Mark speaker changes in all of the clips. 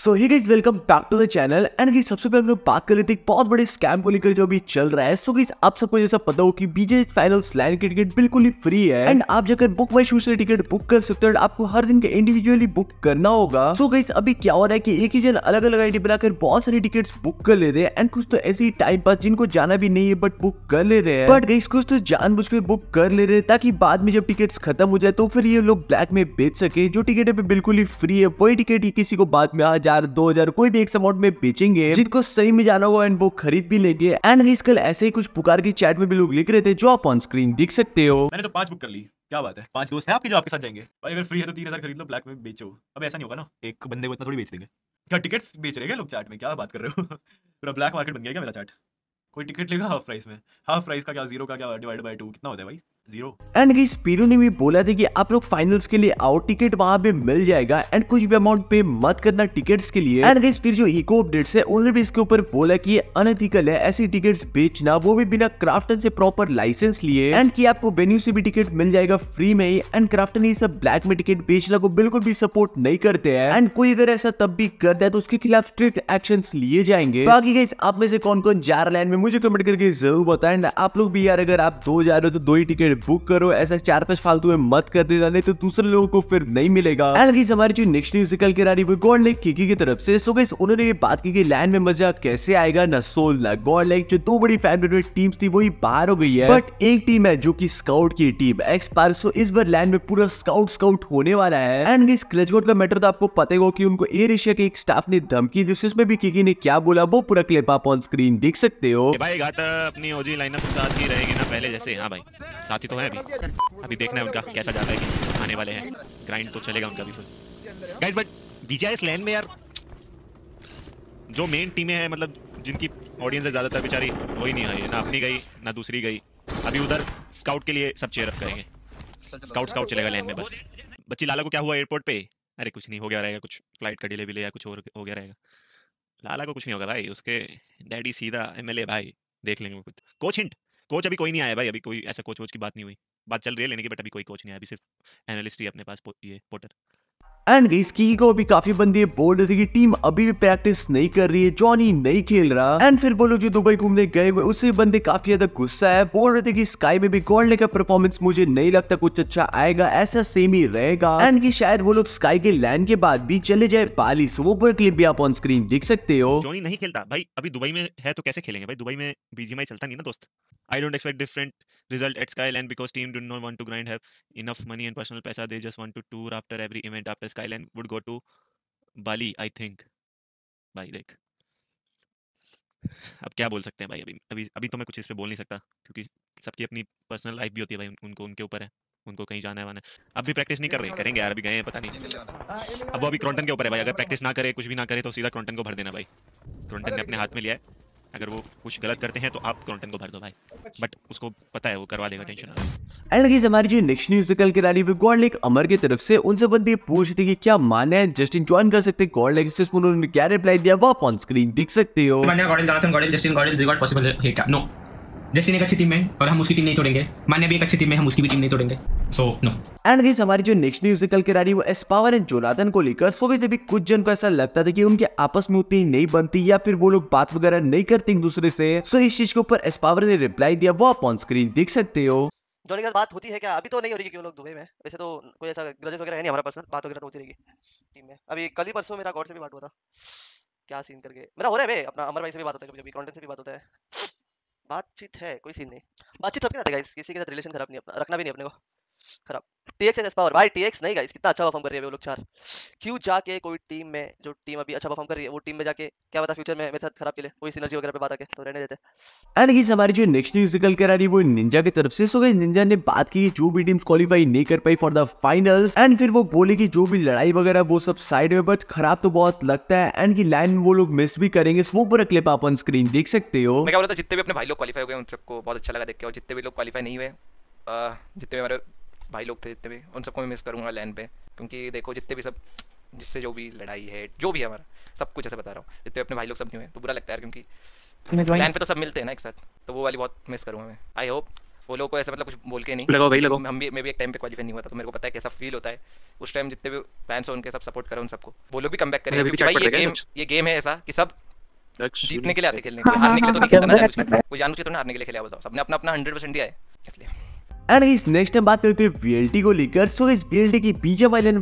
Speaker 1: So hi guys welcome back to the channel and सबसे पहले हम लोग बात कर लेते हैं एक बहुत बड़े स्कैम को लेकर जो अभी चल रहा है सो so, आप सबको जैसा पता हो कि बीजे फाइनल लैंड की टिकट बिल्कुल ही फ्री है एंड आप जाकर बुक वाइज शूज से टिकट बुक कर सकते हो आपको हर दिन के इंडिविजुअली बुक करना होगा सो so, गाइस अभी क्या हो रहा है की एक ही जन अलग अलग आई बनाकर बहुत सारी टिकट बुक कर ले रहे हैं एंड कुछ तो ऐसे ही टाइम पास जिनको जाना भी नहीं है बट बुक कर ले रहे हैं बट गई कुछ तो जान कर बुक कर ले रहे हैं ताकि बाद में जब टिकट खत्म हो जाए तो फिर ये लोग ब्लैक में बेच सके जो टिकट बिल्कुल ही फ्री है वही टिकट किसी को बाद में आज हजार दो हजार कोई भी एक अमाउंट में बेचेंगे जिनको सही में जाना होगा एंड वो खरीद भी लेंगे एंड कल ऐसे ही कुछ पुकार की चैट में भी लोग लिख रहे थे जो आप ऑन स्क्रीन देख सकते हो
Speaker 2: मैंने तो पांच बुक कर ली क्या बात है पांच दोस्त है आपके जो आपके साथ जाएंगे भाई अगर फ्री है तो तीन हजार खरीद लो ब्लैक में बेचो अब ऐसा नहीं होगा ना एक बंदे को इतना थोड़ी बेच देंगे क्या टिकट्स बेच रहे हैं लोग चैट में क्या बात कर रहे हो पूरा ब्लैक मार्केट बन गया क्या मेरा चैट कोई टिकट लेगा हाफ प्राइस में हाफ प्राइस का क्या जीरो का क्या डिवाइड बाय टू कितना होता है भाई
Speaker 1: एंड गाइस ने भी बोला था कि आप लोग फाइनल्स के लिए आओ टिकट वहाँ पे मिल जाएगा एंड कुछ भी अमाउंट पे मत करना टिकट्स के लिए एंड गई फिर जो इको अपडेट्स है उन्होंने भी इसके ऊपर बोला कि ये अनथिकल है ऐसी टिकट्स बेचना वो भी बिना क्राफ्टन से प्रॉपर लाइसेंस लिए एंड की आपको वेन्यू से भी टिकट मिल जाएगा फ्री में ही एंड क्राफ्टन ये सब ब्लैक में टिकट बेचना को बिल्कुल भी सपोर्ट नहीं करते हैं एंड कोई अगर ऐसा तब भी करता है तो उसके खिलाफ स्ट्रिक्ट एक्शन लिए जाएंगे बाकी गई आप में से कौन कौन जा रहा है मुझे कमेंट करके जरूर बताए आप लोग भी यार अगर आप दो जा रहे हो तो दो ही टिकट फिर बुक करो ऐसा चार पांच फालतू में मत कर देना नहीं तो दूसरे लोगों को फिर नहीं मिलेगा एंड गाइस हमारी जो नेक्स्ट न्यूज निकल के आ रही है गॉड लेक किकी की तरफ से सो गाइस उन्होंने ये बात की कि लैंड में मजा कैसे आएगा ना सोल ना गॉड लेक जो दो बड़ी फैन फेवरेट टीम थी वही बाहर हो गई है बट एक टीम है जो की स्काउट की टीम एक्स पार्सो इस बार लैंड में पूरा स्काउट स्काउट होने वाला है एंड गाइस क्लचगोट का मैटर तो आपको पता ही होगा की उनको एयर एशिया के एक स्टाफ ने धमकी दी उसमें भी किकी ने क्या बोला वो पूरा क्लिप आप ऑन स्क्रीन देख सकते हो भाई गाता
Speaker 2: अपनी ओजी लाइनअप साथ ही रहेगी ना पहले जैसे हाँ भाई साथी तो है अभी अभी देखना है उनका कैसा जाता है आने वाले हैं ग्राइंड तो चलेगा उनका भी फुल गाइस बट बीजा इस लैन में यार जो मेन टीमें हैं मतलब जिनकी ऑडियंस है ज़्यादातर बेचारी वही नहीं आई ना अपनी गई ना दूसरी गई अभी उधर स्काउट के लिए सब चेयर अप करेंगे स्काउट स्काउट चलेगा लैन में बस बच्ची लाला को क्या हुआ एयरपोर्ट पे अरे कुछ नहीं हो गया रहेगा कुछ फ्लाइट का डिले भी या कुछ और हो गया रहेगा लाला को कुछ नहीं होगा भाई उसके डैडी सीधा एमएलए भाई देख लेंगे कुछ कोच हिंट कोच अभी कोई नहीं आया भाई अभी कोई ऐसा कोच वोच की बात नहीं हुई बात चल रही है लेने की बट अभी कोई कोच नहीं आया अभी सिर्फ एनालिस्ट ही अपने पास ये पोटर
Speaker 1: एंड इस की को भी काफी बंदी है बोल रहे थे कि टीम अभी भी प्रैक्टिस नहीं कर रही है जॉनी नहीं खेल रहा एंड फिर वो लोग जो दुबई घूमने गए हुए उससे बंदे काफी ज्यादा गुस्सा है बोल रहे थे कि स्काई में भी गोल्ड का परफॉर्मेंस मुझे नहीं लगता कुछ अच्छा आएगा ऐसा सेम ही रहेगा एंड की शायद वो लोग स्काई के लैंड के बाद भी चले जाए पाली सो वो पूरा क्लिप भी आप ऑन स्क्रीन देख सकते हो
Speaker 2: जॉनी नहीं खेलता भाई अभी दुबई में है तो कैसे खेलेंगे भाई दुबई में बीजीएमआई चलता नहीं ना दोस्त I don't expect different result at Skyland because team did not want to grind have enough money and personal पैसा दे just want to tour after every event after skyline would go to bali i think bhai dekh अब क्या बोल सकते हैं भाई अभी अभी अभी तो मैं कुछ इस पर बोल नहीं सकता क्योंकि सबकी अपनी पर्सनल लाइफ भी होती है भाई उनको उनके ऊपर है उनको कहीं जाना है वाना अब भी प्रैक्टिस नहीं कर रहे करेंगे यार अभी गए हैं पता नहीं अब वो अभी क्रॉन्टन के ऊपर है भाई अगर प्रैक्टिस ना करे कुछ भी ना करे तो सीधा क्रॉन्टन को भर देना भाई क्रॉन्टन ने अपने हाथ में लिया है अगर वो कुछ गलत करते हैं तो आप कंटेंट को भर दो भाई बट अच्छा। उसको पता है वो करवा देगा टेंशन ना
Speaker 1: एंड गाइस हमारी जो नेक्स्ट न्यूज निकल के आ रही है गॉड लाइक अमर की तरफ से उनसे बंदे पूछ रहे थे कि क्या मानना है जस्टिन ज्वाइन कर सकते हैं गॉड लाइक से उन्होंने क्या रिप्लाई दिया वो ऑन स्क्रीन देख सकते हो मैंने
Speaker 2: Godlike Justin Godlike is not possible है क्या नो जस्टिन एक अच्छी टीम है और हम उसकी टीम नहीं तोड़ेंगे मान्य भी एक अच्छी टीम है हम उसकी भी टीम नहीं तोड़ेंगे सो नो
Speaker 1: एंड गाइस हमारी जो नेक्स्ट न्यूज निकल के आ रही है वो एस पावर एंड जोनाथन को लेकर सो वैसे भी कुछ जन को ऐसा लगता था कि उनके आपस में उतनी नहीं बनती या फिर वो लोग बात वगैरह नहीं करते एक दूसरे से सो इस चीज के ऊपर एस पावर ने रिप्लाई दिया वो आप ऑन स्क्रीन देख सकते हो
Speaker 2: जोड़ी के बात होती है क्या अभी तो नहीं हो रही क्यों लोग दुबई में वैसे तो कोई ऐसा ग्रजेस वगैरह है नहीं हमारा पर्सनल बात वगैरह तो होती रहेगी टीम में अभी कल ही परसों मेरा गॉड से भी बात हुआ था क्या सीन करके मेरा हो रहा है भाई अपना अमर भाई से भी बात होता है कभी कभी कॉन्टेंट से भी बात होता है बातचीत है कोई सीन नहीं बातचीत सबके साथ है गाइस किसी के साथ रिलेशन खराब नहीं अपना रखना भी नहीं अपने को खराब टीएक्स एस पावर भाई टीएक्स नहीं गाइस कितना अच्छा परफॉर्म कर रही है वो लोग चार क्यों जाके कोई टीम में जो टीम अभी अच्छा परफॉर्म कर रही है वो टीम में जाके क्या पता फ्यूचर में मेरे साथ खराब खेले कोई सिनर्जी वगैरह पे बात आके तो रहने देते
Speaker 1: एंड गाइस हमारी जो नेक्स्ट न्यूज निकल कर आ रही है वो निंजा की तरफ से सो गाइस निंजा ने बात की जो भी टीम्स क्वालीफाई नहीं कर पाई फॉर द फाइनल्स एंड फिर वो बोले कि जो भी लड़ाई वगैरह वो सब साइड में बट खराब तो बहुत लगता है एंड की लाइन वो लोग मिस भी करेंगे वो पूरा क्लिप आप ऑन स्क्रीन देख सकते हो मैं
Speaker 2: क्या बोलता जितने भी अपने भाई लोग क्वालीफाई हो गए उन सबको बहुत अच्छा लगा देख के और जितने भी लोग क्वालीफाई नहीं हुए जितने भी हमारे भाई लोग थे जितने भी उन सबको मैं मिस करूँगा लैन पे क्योंकि देखो जितने भी सब जिससे जो भी लड़ाई है जो भी हमारा सब कुछ ऐसे बता रहा हूँ जितने अपने भाई लोग सब न्यू है तो बुरा लगता है क्योंकि लैन पे तो सब मिलते हैं ना एक साथ तो वो वाली बहुत मिस करूँगा मैं आई होप वो लोग को ऐसे मतलब कुछ बोल के नहीं लगो भाई लगो हम भी मैं भी एक टाइम पे क्वालिफाई नहीं हुआ था तो मेरे को पता है कैसा फील होता है उस टाइम जितने भी फैंस हैं उनके सब सपोर्ट करो उन सबको वो लोग भी कम बैक करें भाई ये गेम ये गेम है ऐसा कि सब जीतने के लिए आते खेलने हारने के लिए तो नहीं खेलता ना कोई जानू चाहिए तो हारने के लिए खेला बताओ सबने अपना अपना हंड्रेड परसेंट दिया है इसलिए
Speaker 1: एंड इस नेक्स्ट टाइम बात करते हैं वीएलटी को लेकर सो इस वीएलटी की पीछे वाली में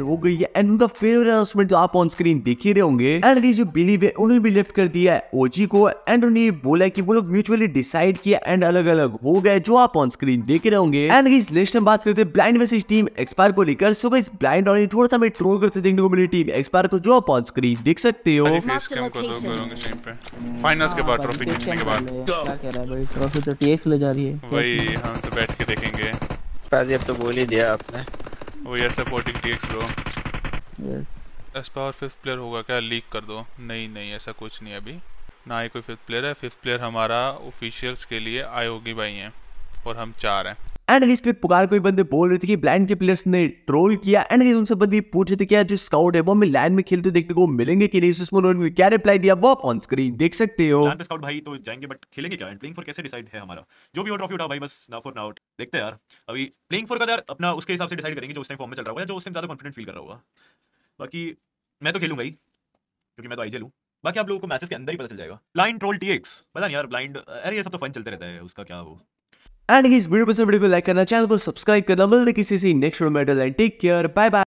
Speaker 1: हो गई है एंड उनका फेवरेट अनाउंसमेंट तो आप ऑन स्क्रीन देख ही रहे होंगे एंड जो बिलीव है उन्होंने भी लिफ्ट कर दिया है ओजी को एंड उन्होंने बोला कि वो लोग म्यूचुअली डिसाइड किया एंड अलग अलग हो गए जो आप ऑन स्क्रीन देख रहे होंगे एंड इस नेक्स्ट टाइम बात करते हैं ब्लाइंड वर्सेज टीम एक्सपायर को लेकर सो इस ब्लाइंड और थोड़ा सा हमें ट्रोल करते देखने को मिली टीम एक्सपायर को जो आप ऑन स्क्रीन देख सकते हो फाइनल्स के बाद ट्रॉफी जीतने के बाद क्या कह रहा है भाई ट्रॉफी तो टीएक्स ले जा रही है भाई हम तो बैठ के के देखेंगे पाजी अब तो बोल ही दिया आपने वो यार supporting TX bro S power fifth player होगा क्या लीक कर दो नहीं नहीं ऐसा कुछ नहीं अभी ना ही कोई फिफ्थ प्लेयर है फिफ्थ प्लेयर हमारा ऑफिशियल्स के लिए आयोगी भाई हैं और हम चार हैं एंड इस पे पुकार कोई बंदे बोल रहे थे कि ब्लाइंड के प्लेयर्स ने ट्रोल किया एंड उनसे बंदे पूछ रहे थे क्या जो स्काउट है वो हमें लाइन में खेलते देखने को मिलेंगे कि नहीं उसमें उन्होंने क्या रिप्लाई दिया वो ऑन स्क्रीन देख सकते हो लैंड
Speaker 2: स्काउट भाई तो जाएंगे बट खेलेंगे क्या प्लेइंग फॉर कैसे डिसाइड है हमारा जो भी ट्रॉफी उठाओ भाई बस ना फॉर नाउट देखते यार अभी प्लेइंग फॉर का तो यार अपना उसके हिसाब से डिसाइड करेंगे जो उस टाइम फॉर्म में चल रहा होगा जो उस टाइम ज्यादा कॉन्फिडेंट फील कर रहा होगा बाकी मैं तो खेलूं भाई क्योंकि मैं तो आईजे लूँ बाकी आप लोगों को मैचेस के अंदर ही पता चल जाएगा ब्लाइंड ट्रोल टीएक्स पता नहीं यार ब्लाइंड अरे ये सब तो फन चलते रहता है उसका क्या वो
Speaker 1: एंड इस वीडियो पर वीडियो को लाइक करना चैनल को सब्सक्राइब करना मिलते किसी से नेक्स्ट वीडियो में टेक केयर बाय बाय